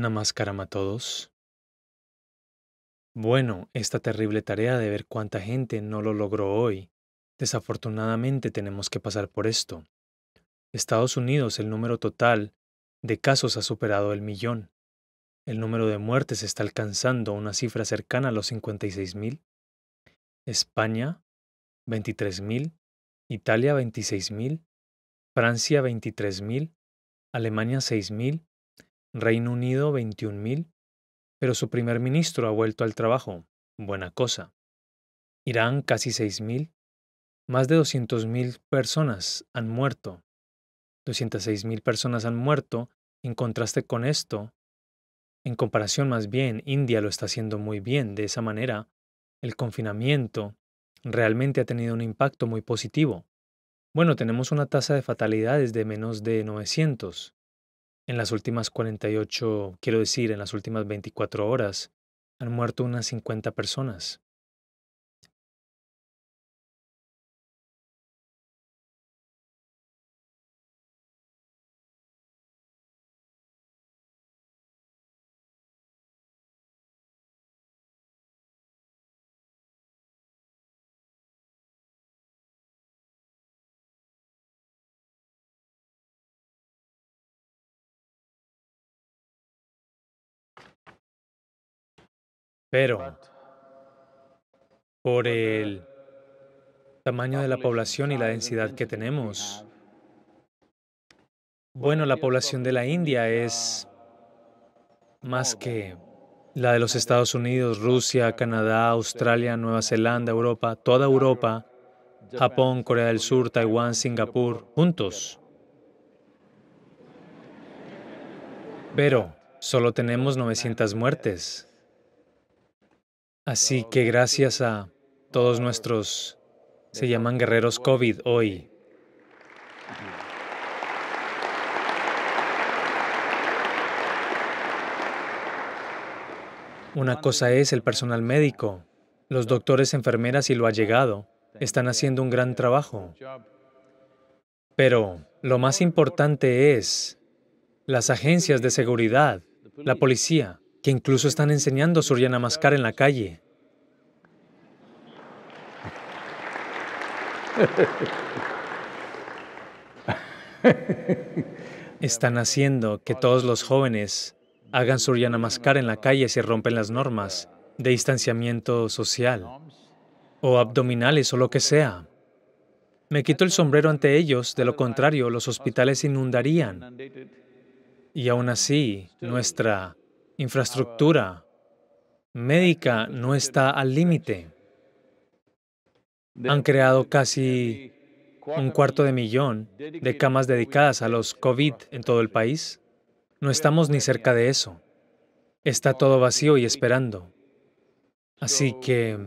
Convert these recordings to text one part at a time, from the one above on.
Namaskaram a todos. Bueno, esta terrible tarea de ver cuánta gente no lo logró hoy. Desafortunadamente tenemos que pasar por esto. Estados Unidos el número total de casos ha superado el millón. El número de muertes está alcanzando una cifra cercana a los 56.000. España, 23.000. Italia, 26.000. Francia, 23.000. Alemania, 6.000. Reino Unido 21.000, pero su primer ministro ha vuelto al trabajo, buena cosa. Irán casi 6.000, más de 200.000 personas han muerto. 206.000 personas han muerto, en contraste con esto, en comparación más bien, India lo está haciendo muy bien de esa manera, el confinamiento realmente ha tenido un impacto muy positivo. Bueno, tenemos una tasa de fatalidades de menos de 900, en las últimas 48, quiero decir, en las últimas 24 horas, han muerto unas 50 personas. Pero por el tamaño de la población y la densidad que tenemos, bueno, la población de la India es más que la de los Estados Unidos, Rusia, Canadá, Australia, Nueva Zelanda, Europa, toda Europa, Japón, Corea del Sur, Taiwán, Singapur, juntos. Pero solo tenemos 900 muertes. Así que gracias a todos nuestros, se llaman guerreros COVID hoy. Una cosa es el personal médico, los doctores, enfermeras y lo ha llegado, están haciendo un gran trabajo. Pero lo más importante es las agencias de seguridad, la policía, que incluso están enseñando Surya Namaskar en la calle. Están haciendo que todos los jóvenes hagan Surya Namaskar en la calle si rompen las normas de distanciamiento social o abdominales o lo que sea. Me quito el sombrero ante ellos, de lo contrario los hospitales inundarían. Y aún así, nuestra infraestructura médica no está al límite. Han creado casi un cuarto de millón de camas dedicadas a los COVID en todo el país. No estamos ni cerca de eso. Está todo vacío y esperando. Así que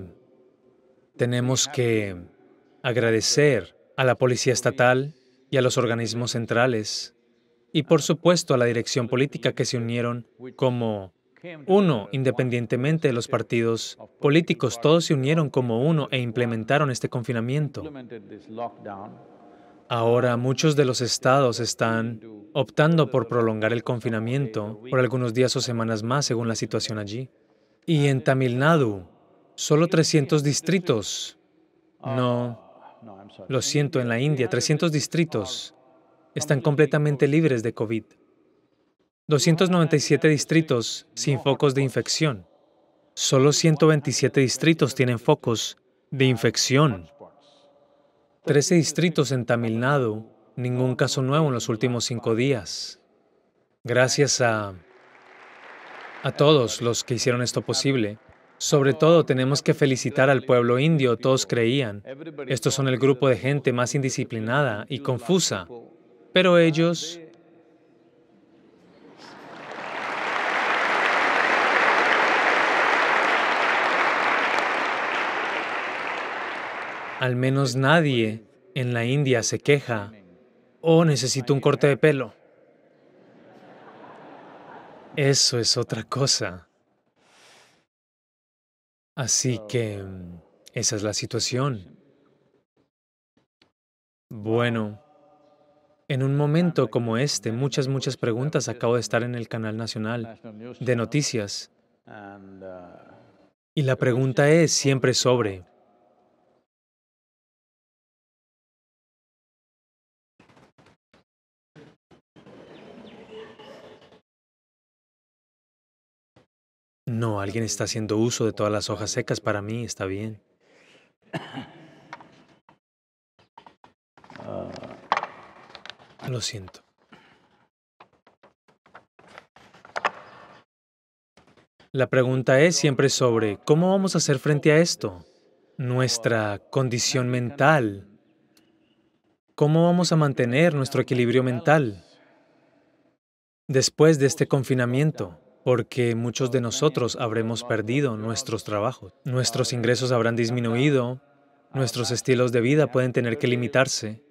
tenemos que agradecer a la Policía Estatal y a los organismos centrales y por supuesto a la dirección política que se unieron como uno, independientemente de los partidos políticos, todos se unieron como uno e implementaron este confinamiento. Ahora muchos de los estados están optando por prolongar el confinamiento por algunos días o semanas más según la situación allí. Y en Tamil Nadu, solo 300 distritos, no, lo siento, en la India, 300 distritos están completamente libres de COVID. 297 distritos sin focos de infección. Solo 127 distritos tienen focos de infección. 13 distritos en Tamil Nadu, ningún caso nuevo en los últimos cinco días. Gracias a, a todos los que hicieron esto posible. Sobre todo tenemos que felicitar al pueblo indio, todos creían. Estos son el grupo de gente más indisciplinada y confusa pero ellos Al menos nadie en la India se queja. o necesito un corte de pelo. Eso es otra cosa. Así que mm, esa es la situación. Bueno, en un momento como este, muchas, muchas preguntas. Acabo de estar en el canal nacional de noticias. Y la pregunta es siempre sobre, No, alguien está haciendo uso de todas las hojas secas. Para mí está bien. Lo siento. La pregunta es siempre sobre cómo vamos a hacer frente a esto, nuestra condición mental, cómo vamos a mantener nuestro equilibrio mental después de este confinamiento, porque muchos de nosotros habremos perdido nuestros trabajos, nuestros ingresos habrán disminuido, nuestros estilos de vida pueden tener que limitarse,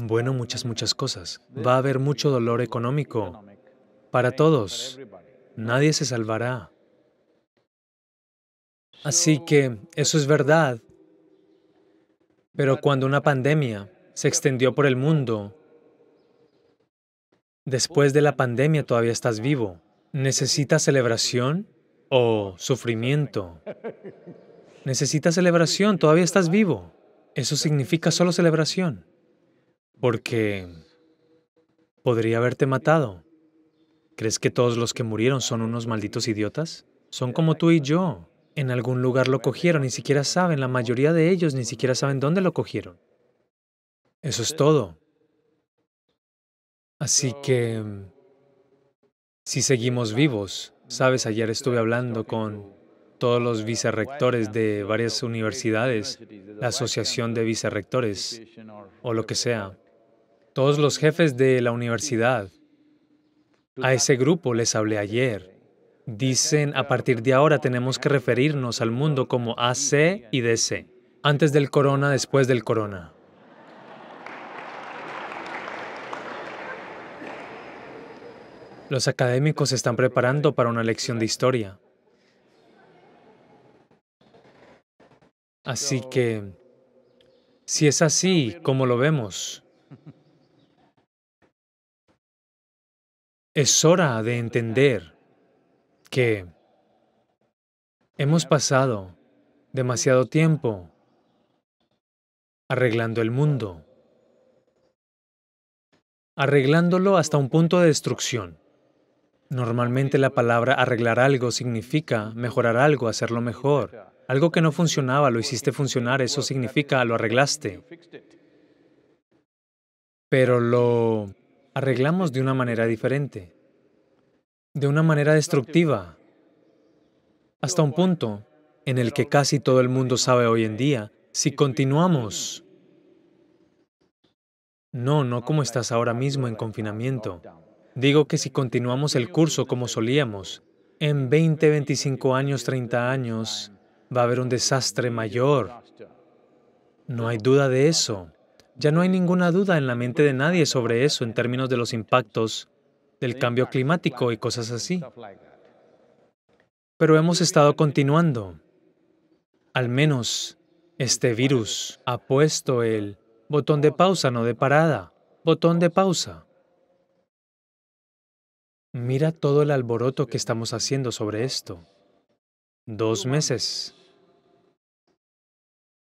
bueno, muchas, muchas cosas. Va a haber mucho dolor económico para todos. Nadie se salvará. Así que eso es verdad. Pero cuando una pandemia se extendió por el mundo, después de la pandemia todavía estás vivo. ¿Necesitas celebración o sufrimiento? Necesitas celebración, todavía estás vivo. Eso significa solo celebración. Porque podría haberte matado. ¿Crees que todos los que murieron son unos malditos idiotas? Son como tú y yo. En algún lugar lo cogieron, ni siquiera saben, la mayoría de ellos ni siquiera saben dónde lo cogieron. Eso es todo. Así que, si seguimos vivos, sabes, ayer estuve hablando con todos los vicerrectores de varias universidades, la asociación de vicerrectores o lo que sea, todos los jefes de la universidad. A ese grupo les hablé ayer. Dicen, a partir de ahora tenemos que referirnos al mundo como AC y DC, antes del corona, después del corona. Los académicos se están preparando para una lección de historia. Así que, si es así, como lo vemos, Es hora de entender que hemos pasado demasiado tiempo arreglando el mundo, arreglándolo hasta un punto de destrucción. Normalmente la palabra arreglar algo significa mejorar algo, hacerlo mejor. Algo que no funcionaba, lo hiciste funcionar, eso significa lo arreglaste. Pero lo arreglamos de una manera diferente, de una manera destructiva, hasta un punto en el que casi todo el mundo sabe hoy en día, si continuamos, no, no como estás ahora mismo en confinamiento, digo que si continuamos el curso como solíamos, en 20, 25 años, 30 años, va a haber un desastre mayor. No hay duda de eso. Ya no hay ninguna duda en la mente de nadie sobre eso en términos de los impactos del cambio climático y cosas así. Pero hemos estado continuando. Al menos este virus ha puesto el botón de pausa, no de parada, botón de pausa. Mira todo el alboroto que estamos haciendo sobre esto. Dos meses.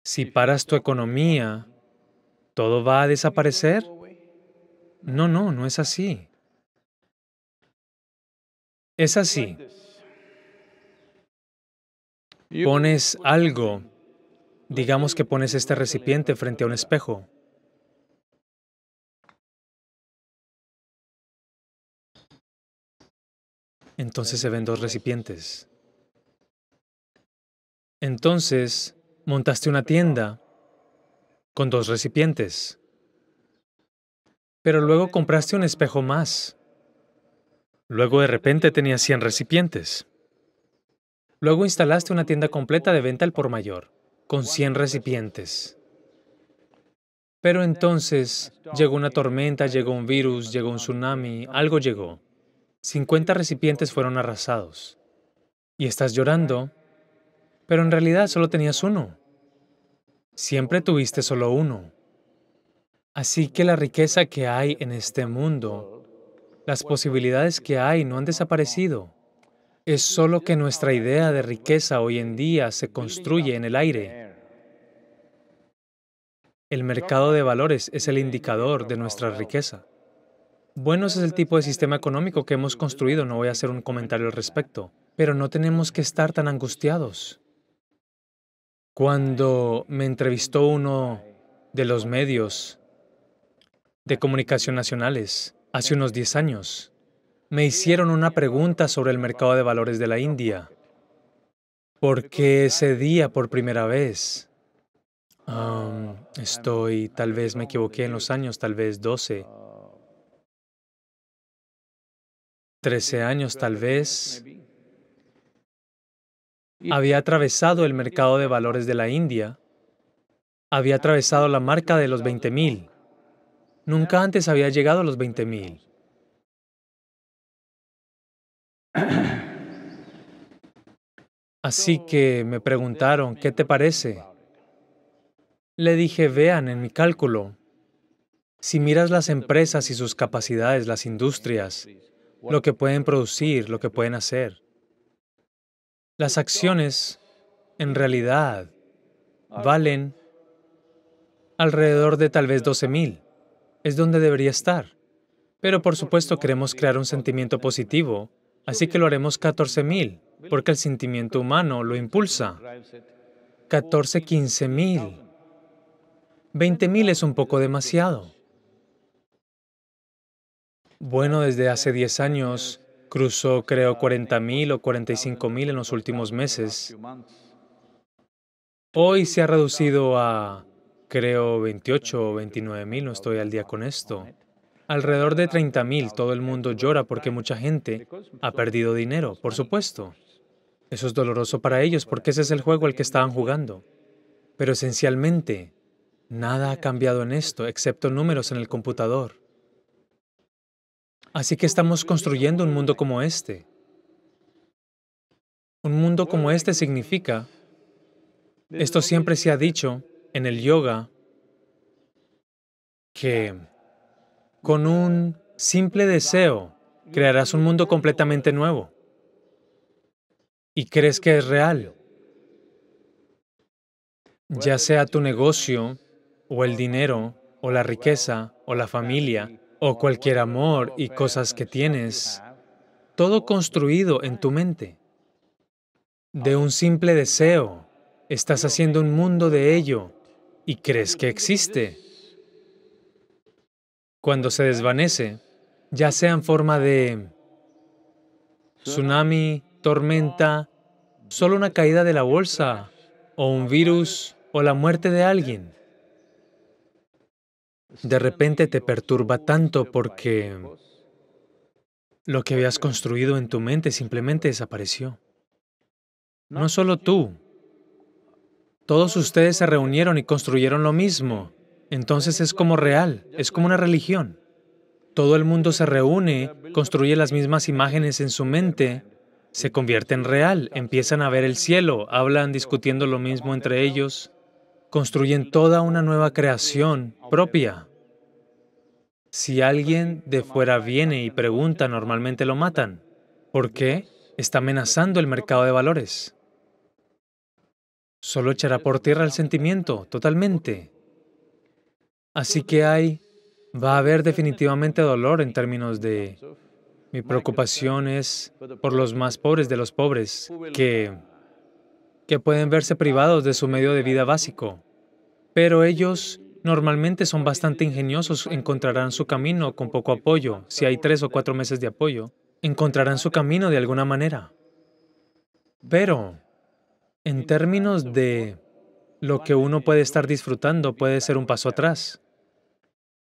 Si paras tu economía, ¿Todo va a desaparecer? No, no, no es así. Es así. Pones algo, digamos que pones este recipiente frente a un espejo. Entonces se ven dos recipientes. Entonces montaste una tienda con dos recipientes. Pero luego compraste un espejo más. Luego de repente tenías 100 recipientes. Luego instalaste una tienda completa de venta al por mayor, con 100 recipientes. Pero entonces llegó una tormenta, llegó un virus, llegó un tsunami, algo llegó. 50 recipientes fueron arrasados. Y estás llorando, pero en realidad solo tenías uno. Siempre tuviste solo uno. Así que la riqueza que hay en este mundo, las posibilidades que hay no han desaparecido. Es solo que nuestra idea de riqueza hoy en día se construye en el aire. El mercado de valores es el indicador de nuestra riqueza. Bueno, ese es el tipo de sistema económico que hemos construido, no voy a hacer un comentario al respecto, pero no tenemos que estar tan angustiados. Cuando me entrevistó uno de los medios de comunicación nacionales hace unos 10 años, me hicieron una pregunta sobre el mercado de valores de la India. Porque ese día por primera vez? Um, estoy, tal vez me equivoqué en los años, tal vez 12, 13 años, tal vez, había atravesado el mercado de valores de la India, había atravesado la marca de los 20.000. Nunca antes había llegado a los 20.000. Así que me preguntaron, ¿qué te parece? Le dije, vean en mi cálculo, si miras las empresas y sus capacidades, las industrias, lo que pueden producir, lo que pueden hacer, las acciones en realidad valen alrededor de tal vez 12.000. Es donde debería estar. Pero por supuesto queremos crear un sentimiento positivo, así que lo haremos 14.000, porque el sentimiento humano lo impulsa. 14, 15.000. 20.000 es un poco demasiado. Bueno, desde hace 10 años cruzó, creo, 40.000 o 45.000 en los últimos meses. Hoy se ha reducido a, creo, 28 o 29.000, no estoy al día con esto. Alrededor de 30.000, todo el mundo llora porque mucha gente ha perdido dinero, por supuesto. Eso es doloroso para ellos porque ese es el juego al que estaban jugando. Pero esencialmente, nada ha cambiado en esto, excepto números en el computador. Así que estamos construyendo un mundo como este. Un mundo como este significa, esto siempre se ha dicho en el yoga, que con un simple deseo crearás un mundo completamente nuevo y crees que es real, ya sea tu negocio o el dinero o la riqueza o la familia, o cualquier amor y cosas que tienes, todo construido en tu mente. De un simple deseo, estás haciendo un mundo de ello y crees que existe. Cuando se desvanece, ya sea en forma de tsunami, tormenta, solo una caída de la bolsa, o un virus, o la muerte de alguien, de repente te perturba tanto porque lo que habías construido en tu mente simplemente desapareció. No solo tú, todos ustedes se reunieron y construyeron lo mismo. Entonces es como real, es como una religión. Todo el mundo se reúne, construye las mismas imágenes en su mente, se convierte en real, empiezan a ver el cielo, hablan discutiendo lo mismo entre ellos, construyen toda una nueva creación propia. Si alguien de fuera viene y pregunta, normalmente lo matan. ¿Por qué? Está amenazando el mercado de valores. Solo echará por tierra el sentimiento, totalmente. Así que hay, va a haber definitivamente dolor en términos de mi preocupación es por los más pobres de los pobres, que que pueden verse privados de su medio de vida básico. Pero ellos normalmente son bastante ingeniosos, encontrarán su camino con poco apoyo. Si hay tres o cuatro meses de apoyo, encontrarán su camino de alguna manera. Pero, en términos de lo que uno puede estar disfrutando, puede ser un paso atrás.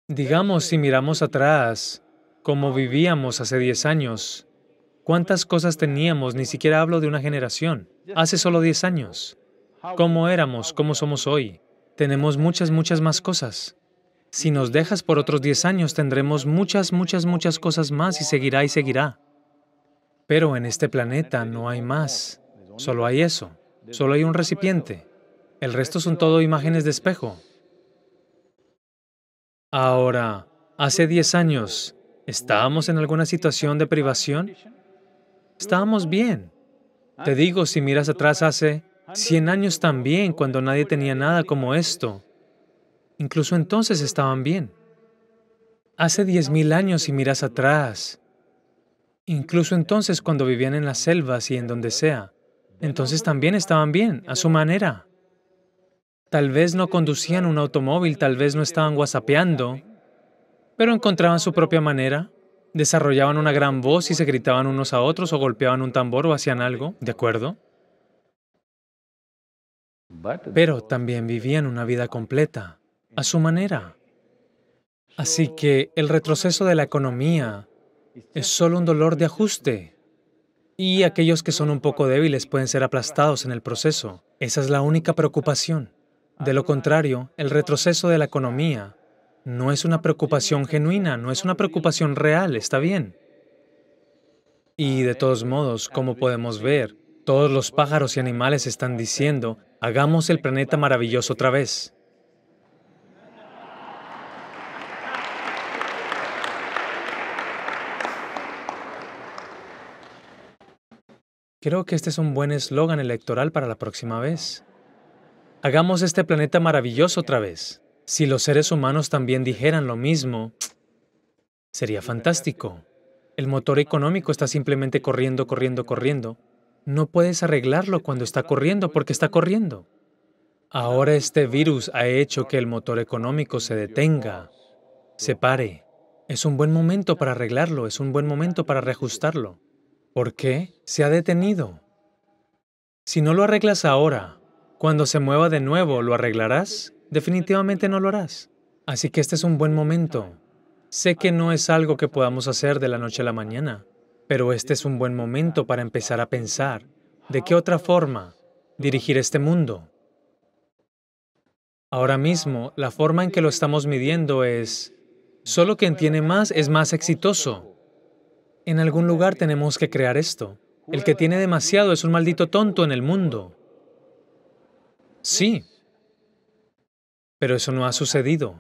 Digamos, si miramos atrás, como vivíamos hace 10 años, ¿Cuántas cosas teníamos? Ni siquiera hablo de una generación. Hace solo 10 años. ¿Cómo éramos? ¿Cómo somos hoy? Tenemos muchas, muchas más cosas. Si nos dejas por otros 10 años, tendremos muchas, muchas, muchas cosas más y seguirá y seguirá. Pero en este planeta no hay más. Solo hay eso. Solo hay un recipiente. El resto son todo imágenes de espejo. Ahora, hace 10 años, ¿estábamos en alguna situación de privación? Estábamos bien. Te digo, si miras atrás hace 100 años también, cuando nadie tenía nada como esto, incluso entonces estaban bien. Hace mil años, si miras atrás, incluso entonces cuando vivían en las selvas y en donde sea, entonces también estaban bien, a su manera. Tal vez no conducían un automóvil, tal vez no estaban guasapeando, pero encontraban su propia manera desarrollaban una gran voz y se gritaban unos a otros o golpeaban un tambor o hacían algo, ¿de acuerdo? Pero también vivían una vida completa, a su manera. Así que el retroceso de la economía es solo un dolor de ajuste. Y aquellos que son un poco débiles pueden ser aplastados en el proceso. Esa es la única preocupación. De lo contrario, el retroceso de la economía no es una preocupación genuina, no es una preocupación real, está bien. Y de todos modos, como podemos ver, todos los pájaros y animales están diciendo, hagamos el planeta maravilloso otra vez. Creo que este es un buen eslogan electoral para la próxima vez. Hagamos este planeta maravilloso otra vez. Si los seres humanos también dijeran lo mismo, sería fantástico. El motor económico está simplemente corriendo, corriendo, corriendo. No puedes arreglarlo cuando está corriendo porque está corriendo. Ahora este virus ha hecho que el motor económico se detenga, se pare. Es un buen momento para arreglarlo, es un buen momento para reajustarlo. ¿Por qué? Se ha detenido. Si no lo arreglas ahora, cuando se mueva de nuevo, ¿lo arreglarás? definitivamente no lo harás. Así que este es un buen momento. Sé que no es algo que podamos hacer de la noche a la mañana, pero este es un buen momento para empezar a pensar de qué otra forma dirigir este mundo. Ahora mismo, la forma en que lo estamos midiendo es, solo quien tiene más es más exitoso. En algún lugar tenemos que crear esto. El que tiene demasiado es un maldito tonto en el mundo. Sí, pero eso no ha sucedido.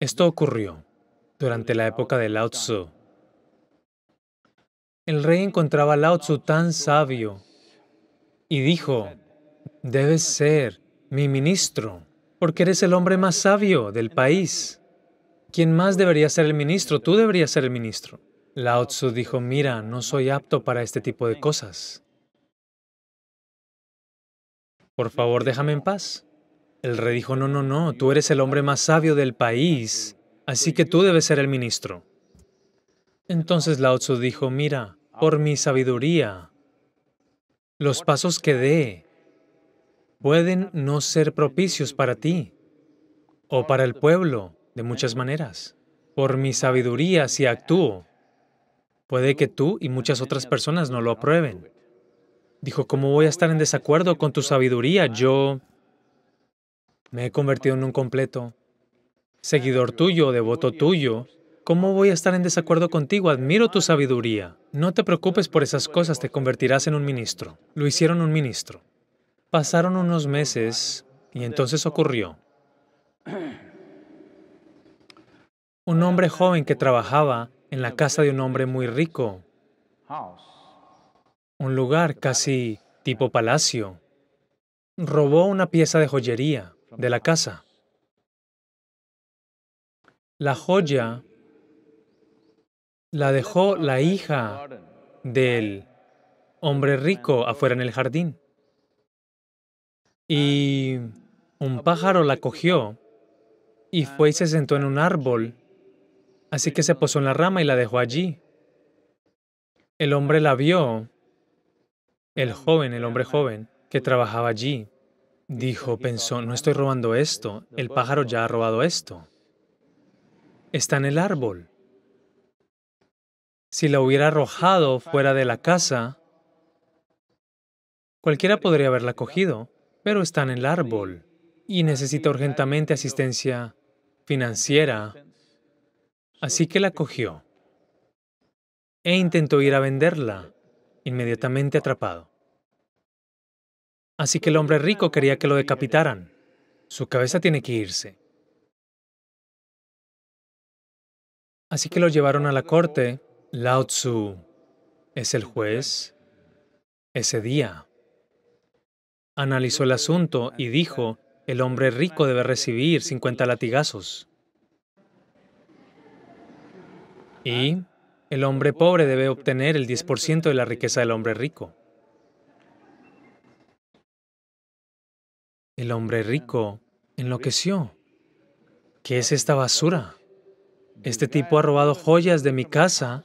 Esto ocurrió durante la época de Lao Tzu. El rey encontraba a Lao Tzu tan sabio y dijo, debes ser mi ministro, porque eres el hombre más sabio del país. ¿Quién más debería ser el ministro? Tú deberías ser el ministro. Lao Tzu dijo, mira, no soy apto para este tipo de cosas. Por favor, déjame en paz. El rey dijo, no, no, no, tú eres el hombre más sabio del país, así que tú debes ser el ministro. Entonces Lao Tzu dijo, mira, por mi sabiduría, los pasos que dé pueden no ser propicios para ti o para el pueblo de muchas maneras. Por mi sabiduría, si actúo, puede que tú y muchas otras personas no lo aprueben. Dijo, ¿cómo voy a estar en desacuerdo con tu sabiduría? Yo me he convertido en un completo seguidor tuyo, devoto tuyo. ¿Cómo voy a estar en desacuerdo contigo? Admiro tu sabiduría. No te preocupes por esas cosas, te convertirás en un ministro. Lo hicieron un ministro. Pasaron unos meses y entonces ocurrió. Un hombre joven que trabajaba en la casa de un hombre muy rico un lugar casi tipo palacio. Robó una pieza de joyería de la casa. La joya la dejó la hija del hombre rico afuera en el jardín. Y un pájaro la cogió y fue y se sentó en un árbol. Así que se posó en la rama y la dejó allí. El hombre la vio el joven, el hombre joven que trabajaba allí, dijo, pensó, no estoy robando esto, el pájaro ya ha robado esto. Está en el árbol. Si la hubiera arrojado fuera de la casa, cualquiera podría haberla cogido, pero está en el árbol y necesita urgentemente asistencia financiera, así que la cogió e intentó ir a venderla inmediatamente atrapado. Así que el hombre rico quería que lo decapitaran. Su cabeza tiene que irse. Así que lo llevaron a la corte. Lao Tzu es el juez ese día. Analizó el asunto y dijo, el hombre rico debe recibir 50 latigazos. Y el hombre pobre debe obtener el 10% de la riqueza del hombre rico. El hombre rico enloqueció. ¿Qué es esta basura? Este tipo ha robado joyas de mi casa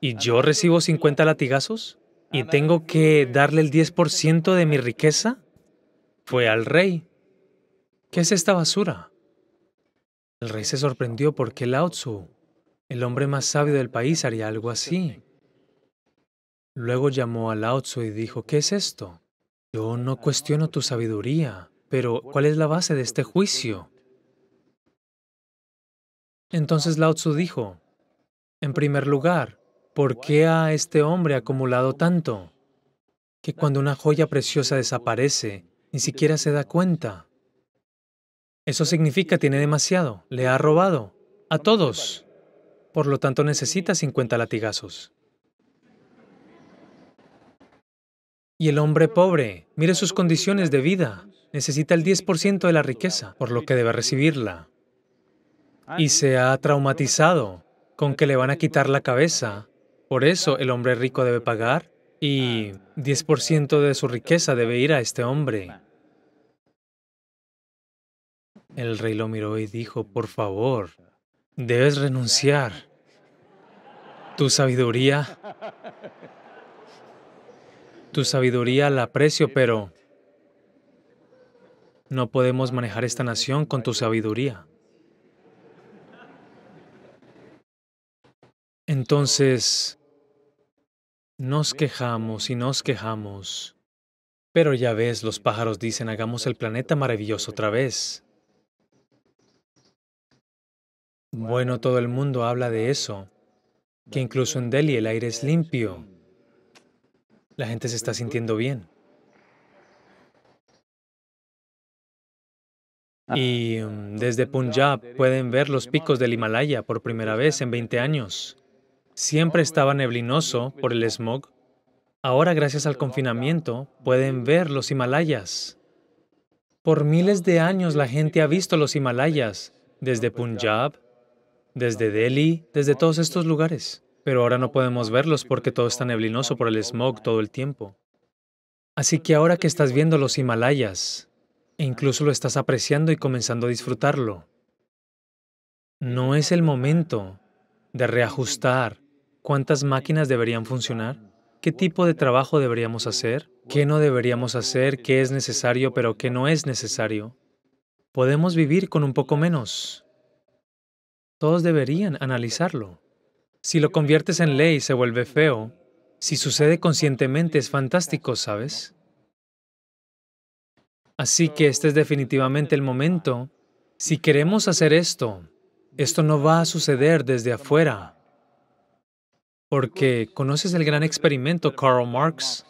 y yo recibo 50 latigazos y tengo que darle el 10% de mi riqueza. Fue al rey. ¿Qué es esta basura? El rey se sorprendió porque Lao Tzu el hombre más sabio del país haría algo así. Luego llamó a Lao Tzu y dijo, ¿qué es esto? Yo no cuestiono tu sabiduría, pero ¿cuál es la base de este juicio? Entonces Lao Tzu dijo, en primer lugar, ¿por qué ha este hombre acumulado tanto? Que cuando una joya preciosa desaparece, ni siquiera se da cuenta. Eso significa tiene demasiado, le ha robado a todos. Por lo tanto, necesita 50 latigazos. Y el hombre pobre, mire sus condiciones de vida, necesita el 10% de la riqueza, por lo que debe recibirla. Y se ha traumatizado con que le van a quitar la cabeza. Por eso el hombre rico debe pagar y 10% de su riqueza debe ir a este hombre. El rey lo miró y dijo, por favor, debes renunciar tu sabiduría. Tu sabiduría la aprecio, pero no podemos manejar esta nación con tu sabiduría. Entonces, nos quejamos y nos quejamos. Pero ya ves, los pájaros dicen, hagamos el planeta maravilloso otra vez. Bueno, todo el mundo habla de eso, que incluso en Delhi el aire es limpio. La gente se está sintiendo bien. Y mm, desde Punjab pueden ver los picos del Himalaya por primera vez en 20 años. Siempre estaba neblinoso por el smog. Ahora, gracias al confinamiento, pueden ver los Himalayas. Por miles de años la gente ha visto los Himalayas, desde Punjab desde Delhi, desde todos estos lugares. Pero ahora no podemos verlos porque todo está neblinoso por el smog todo el tiempo. Así que ahora que estás viendo los Himalayas, e incluso lo estás apreciando y comenzando a disfrutarlo, no es el momento de reajustar cuántas máquinas deberían funcionar, qué tipo de trabajo deberíamos hacer, qué no deberíamos hacer, qué es necesario pero qué no es necesario. Podemos vivir con un poco menos. Todos deberían analizarlo. Si lo conviertes en ley, se vuelve feo. Si sucede conscientemente, es fantástico, ¿sabes? Así que este es definitivamente el momento. Si queremos hacer esto, esto no va a suceder desde afuera. Porque conoces el gran experimento Karl Marx.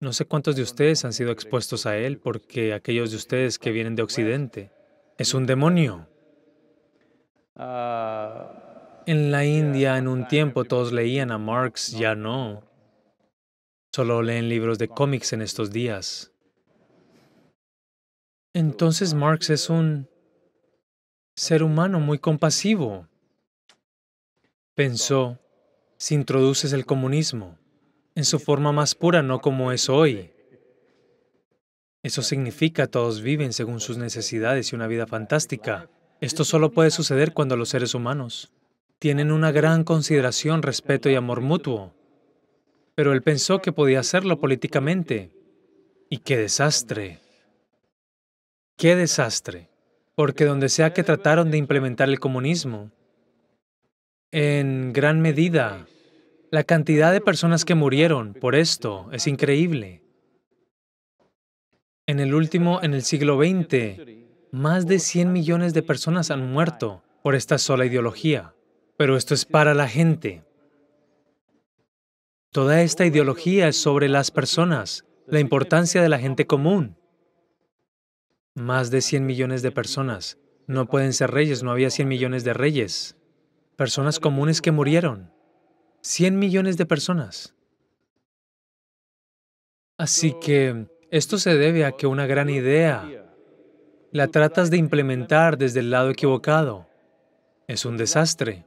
No sé cuántos de ustedes han sido expuestos a él, porque aquellos de ustedes que vienen de Occidente, es un demonio. Ah, en la India, en un tiempo, todos leían a Marx, ya no. Solo leen libros de cómics en estos días. Entonces Marx es un ser humano muy compasivo. Pensó, si introduces el comunismo en su forma más pura, no como es hoy. Eso significa todos viven según sus necesidades y una vida fantástica. Esto solo puede suceder cuando los seres humanos tienen una gran consideración, respeto y amor mutuo. Pero él pensó que podía hacerlo políticamente. Y qué desastre. Qué desastre. Porque donde sea que trataron de implementar el comunismo, en gran medida, la cantidad de personas que murieron por esto es increíble. En el último, en el siglo XX, más de 100 millones de personas han muerto por esta sola ideología, pero esto es para la gente. Toda esta ideología es sobre las personas, la importancia de la gente común. Más de 100 millones de personas. No pueden ser reyes, no había 100 millones de reyes. Personas comunes que murieron. 100 millones de personas. Así que esto se debe a que una gran idea la tratas de implementar desde el lado equivocado. Es un desastre.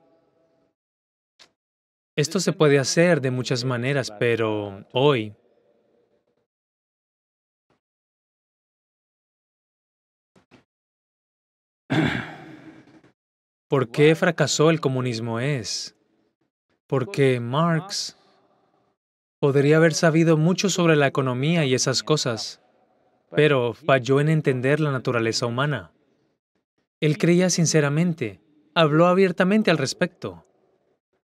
Esto se puede hacer de muchas maneras, pero hoy ¿Por qué fracasó el comunismo es? Porque Marx podría haber sabido mucho sobre la economía y esas cosas pero falló en entender la naturaleza humana. Él creía sinceramente, habló abiertamente al respecto,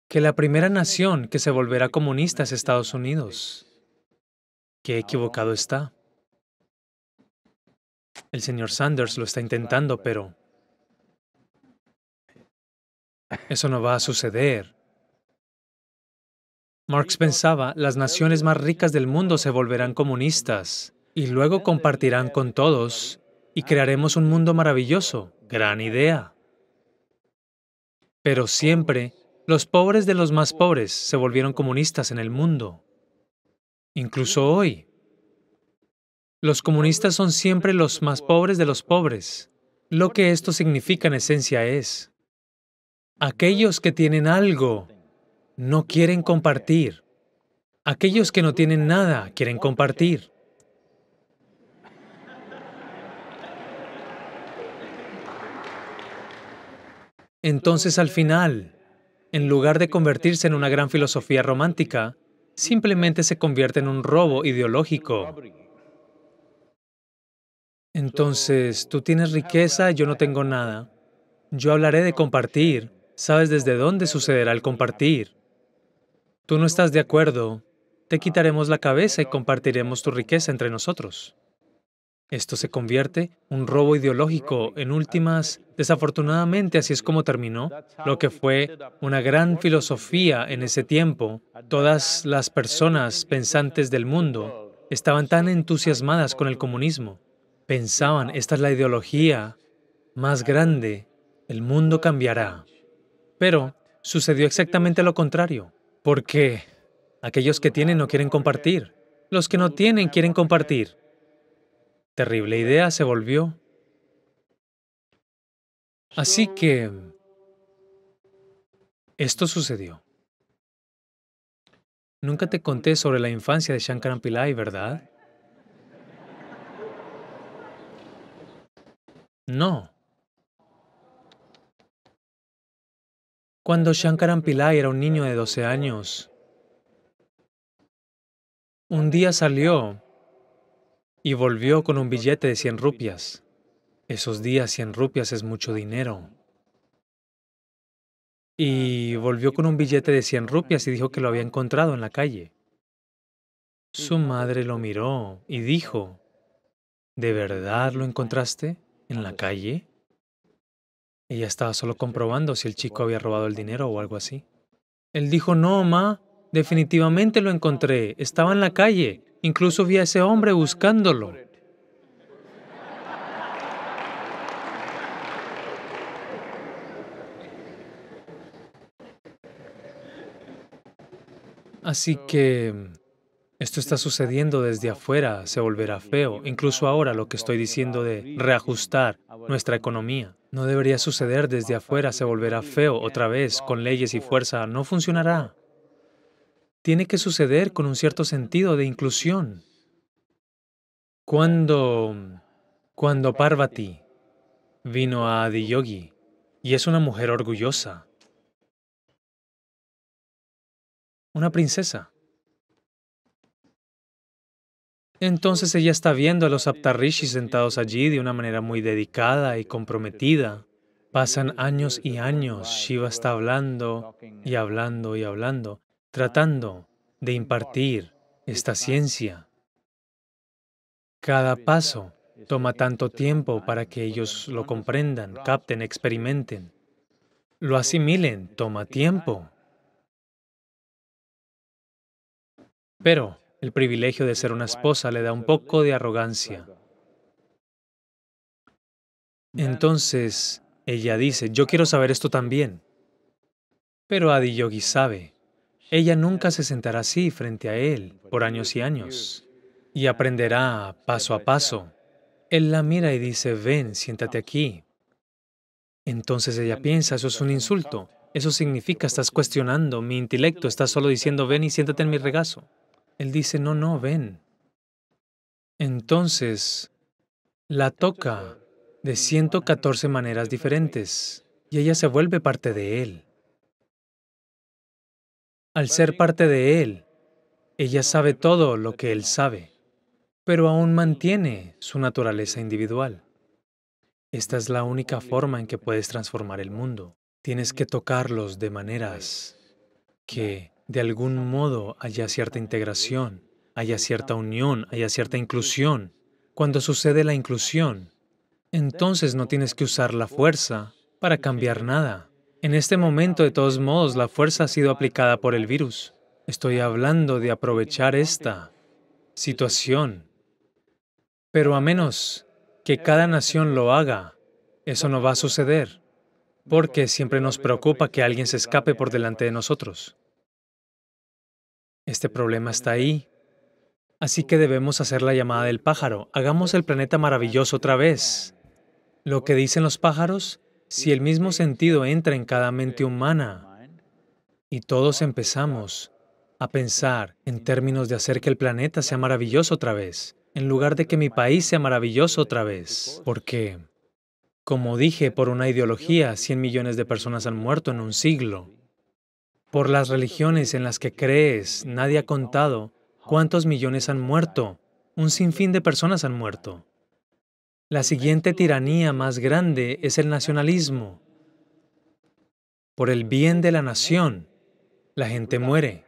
que la primera nación que se volverá comunista es Estados Unidos. Qué equivocado está. El señor Sanders lo está intentando, pero eso no va a suceder. Marx pensaba, las naciones más ricas del mundo se volverán comunistas y luego compartirán con todos y crearemos un mundo maravilloso. Gran idea. Pero siempre, los pobres de los más pobres se volvieron comunistas en el mundo. Incluso hoy. Los comunistas son siempre los más pobres de los pobres. Lo que esto significa en esencia es, aquellos que tienen algo no quieren compartir. Aquellos que no tienen nada quieren compartir. Entonces al final, en lugar de convertirse en una gran filosofía romántica, simplemente se convierte en un robo ideológico. Entonces, tú tienes riqueza, y yo no tengo nada. Yo hablaré de compartir. Sabes desde dónde sucederá el compartir. Tú no estás de acuerdo. Te quitaremos la cabeza y compartiremos tu riqueza entre nosotros. Esto se convierte un robo ideológico. En últimas, desafortunadamente así es como terminó lo que fue una gran filosofía en ese tiempo. Todas las personas pensantes del mundo estaban tan entusiasmadas con el comunismo. Pensaban, esta es la ideología más grande, el mundo cambiará. Pero sucedió exactamente lo contrario, porque aquellos que tienen no quieren compartir, los que no tienen quieren compartir terrible idea se volvió. Así que esto sucedió. Nunca te conté sobre la infancia de Shankaran Pillai, ¿verdad? No. Cuando Shankaran Pillai era un niño de 12 años, un día salió y volvió con un billete de 100 rupias. Esos días 100 rupias es mucho dinero. Y volvió con un billete de 100 rupias y dijo que lo había encontrado en la calle. Su madre lo miró y dijo, ¿de verdad lo encontraste en la calle? Ella estaba solo comprobando si el chico había robado el dinero o algo así. Él dijo, no, ma, definitivamente lo encontré, estaba en la calle. Incluso vi a ese hombre buscándolo. Así que esto está sucediendo desde afuera, se volverá feo. Incluso ahora lo que estoy diciendo de reajustar nuestra economía. No debería suceder desde afuera, se volverá feo otra vez, con leyes y fuerza, no funcionará tiene que suceder con un cierto sentido de inclusión. Cuando, cuando Parvati vino a Adiyogi y es una mujer orgullosa, una princesa. Entonces ella está viendo a los Aptarishi sentados allí de una manera muy dedicada y comprometida. Pasan años y años, Shiva está hablando y hablando y hablando tratando de impartir esta ciencia. Cada paso toma tanto tiempo para que ellos lo comprendan, capten, experimenten. Lo asimilen, toma tiempo. Pero el privilegio de ser una esposa le da un poco de arrogancia. Entonces, ella dice, yo quiero saber esto también. Pero Adi sabe ella nunca se sentará así frente a Él por años y años y aprenderá paso a paso. Él la mira y dice, ven, siéntate aquí. Entonces ella piensa, eso es un insulto. Eso significa, estás cuestionando mi intelecto, estás solo diciendo, ven y siéntate en mi regazo. Él dice, no, no, ven. Entonces, la toca de 114 maneras diferentes y ella se vuelve parte de él. Al ser parte de Él, ella sabe todo lo que Él sabe, pero aún mantiene su naturaleza individual. Esta es la única forma en que puedes transformar el mundo. Tienes que tocarlos de maneras que de algún modo haya cierta integración, haya cierta unión, haya cierta inclusión. Cuando sucede la inclusión, entonces no tienes que usar la fuerza para cambiar nada. En este momento, de todos modos, la fuerza ha sido aplicada por el virus. Estoy hablando de aprovechar esta situación. Pero a menos que cada nación lo haga, eso no va a suceder, porque siempre nos preocupa que alguien se escape por delante de nosotros. Este problema está ahí. Así que debemos hacer la llamada del pájaro. Hagamos el planeta maravilloso otra vez. Lo que dicen los pájaros si el mismo sentido entra en cada mente humana y todos empezamos a pensar en términos de hacer que el planeta sea maravilloso otra vez, en lugar de que mi país sea maravilloso otra vez, porque, como dije, por una ideología, 100 millones de personas han muerto en un siglo. Por las religiones en las que crees, nadie ha contado cuántos millones han muerto. Un sinfín de personas han muerto. La siguiente tiranía más grande es el nacionalismo. Por el bien de la nación, la gente muere.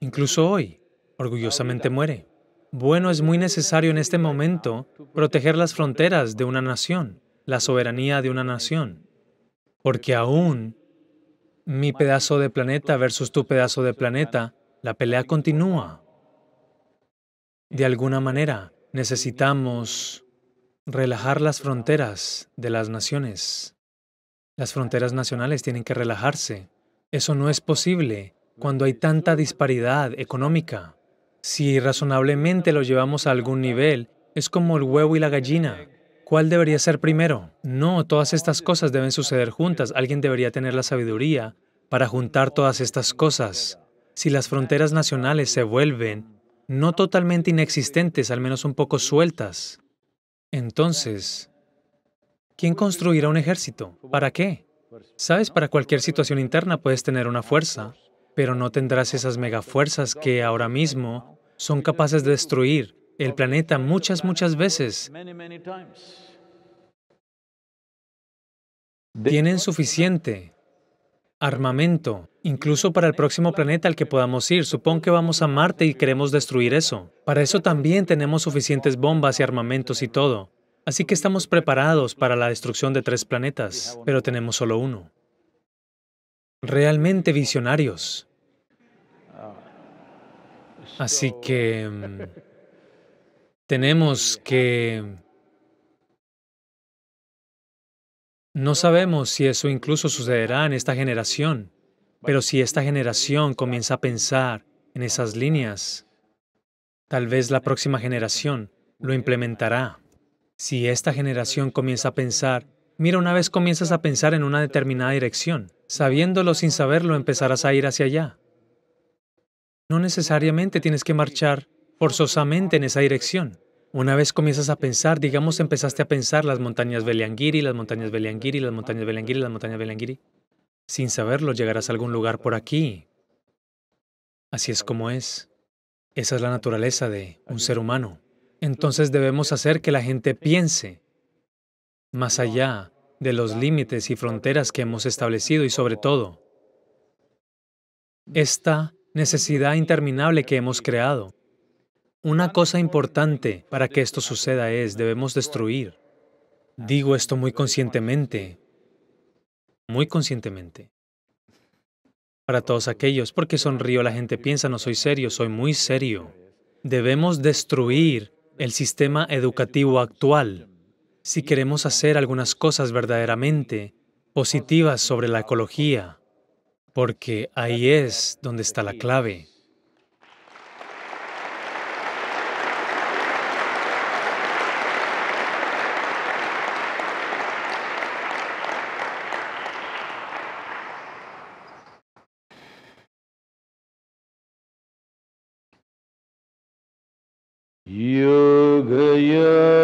Incluso hoy, orgullosamente muere. Bueno, es muy necesario en este momento proteger las fronteras de una nación, la soberanía de una nación, porque aún mi pedazo de planeta versus tu pedazo de planeta, la pelea continúa. De alguna manera, necesitamos relajar las fronteras de las naciones. Las fronteras nacionales tienen que relajarse. Eso no es posible cuando hay tanta disparidad económica. Si razonablemente lo llevamos a algún nivel, es como el huevo y la gallina. ¿Cuál debería ser primero? No, todas estas cosas deben suceder juntas. Alguien debería tener la sabiduría para juntar todas estas cosas. Si las fronteras nacionales se vuelven no totalmente inexistentes, al menos un poco sueltas, entonces, ¿quién construirá un ejército? ¿Para qué? Sabes, para cualquier situación interna puedes tener una fuerza, pero no tendrás esas megafuerzas que ahora mismo son capaces de destruir el planeta muchas, muchas veces. Tienen suficiente armamento, incluso para el próximo planeta al que podamos ir. Supón que vamos a Marte y queremos destruir eso. Para eso también tenemos suficientes bombas y armamentos y todo. Así que estamos preparados para la destrucción de tres planetas, pero tenemos solo uno. Realmente visionarios. Así que mm, tenemos que No sabemos si eso incluso sucederá en esta generación, pero si esta generación comienza a pensar en esas líneas, tal vez la próxima generación lo implementará. Si esta generación comienza a pensar, mira, una vez comienzas a pensar en una determinada dirección, sabiéndolo sin saberlo empezarás a ir hacia allá. No necesariamente tienes que marchar forzosamente en esa dirección. Una vez comienzas a pensar, digamos, empezaste a pensar las montañas Beliangiri, las montañas Beliangiri, las montañas Beliangiri, las montañas Beliangiri. Sin saberlo, llegarás a algún lugar por aquí. Así es como es. Esa es la naturaleza de un ser humano. Entonces debemos hacer que la gente piense más allá de los límites y fronteras que hemos establecido y sobre todo, esta necesidad interminable que hemos creado una cosa importante para que esto suceda es, debemos destruir. Digo esto muy conscientemente, muy conscientemente. Para todos aquellos, porque sonrío, la gente piensa, no soy serio, soy muy serio. Debemos destruir el sistema educativo actual si queremos hacer algunas cosas verdaderamente positivas sobre la ecología, porque ahí es donde está la clave. Yoga, yoga.